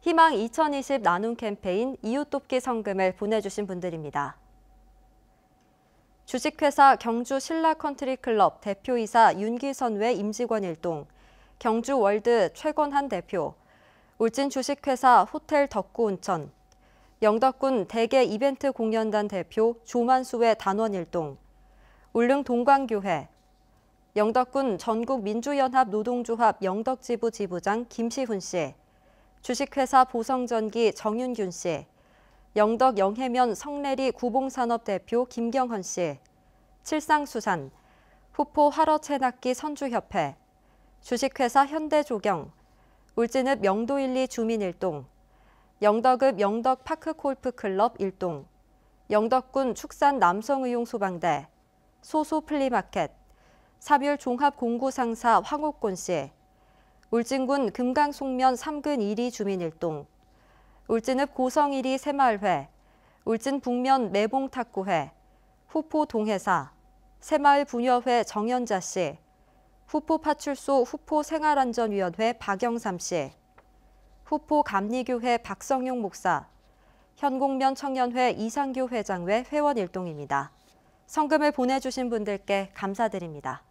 희망 2020 나눔 캠페인 이웃돕기 성금을 보내주신 분들입니다. 주식회사 경주 신라 컨트리클럽 대표이사 윤기선 외 임직원 일동, 경주 월드 최건한 대표, 울진 주식회사 호텔 덕구 온천, 영덕군 대개 이벤트 공연단 대표 조만수 외 단원 일동, 울릉 동광교회, 영덕군 전국민주연합 노동조합 영덕지부 지부장 김시훈 씨, 주식회사 보성전기 정윤균 씨, 영덕 영해면 성내리 구봉산업 대표 김경헌 씨, 칠상수산, 후포 활어체납기 선주협회, 주식회사 현대조경, 울진읍 영도일리 주민일동, 영덕읍 영덕 파크골프클럽 일동, 영덕군 축산 남성의용소방대, 소소플리마켓, 사별 종합공구상사 황옥곤 씨, 울진군 금강송면 3근 1위 주민 일동, 울진읍 고성 1위 새마을회, 울진 북면 매봉탁구회, 후포 동해사, 새마을 분여회 정연자 씨, 후포 파출소 후포 생활안전위원회 박영삼 씨, 후포 감리교회 박성용 목사, 현공면 청년회 이상규 회장회 회원 일동입니다. 성금을 보내주신 분들께 감사드립니다.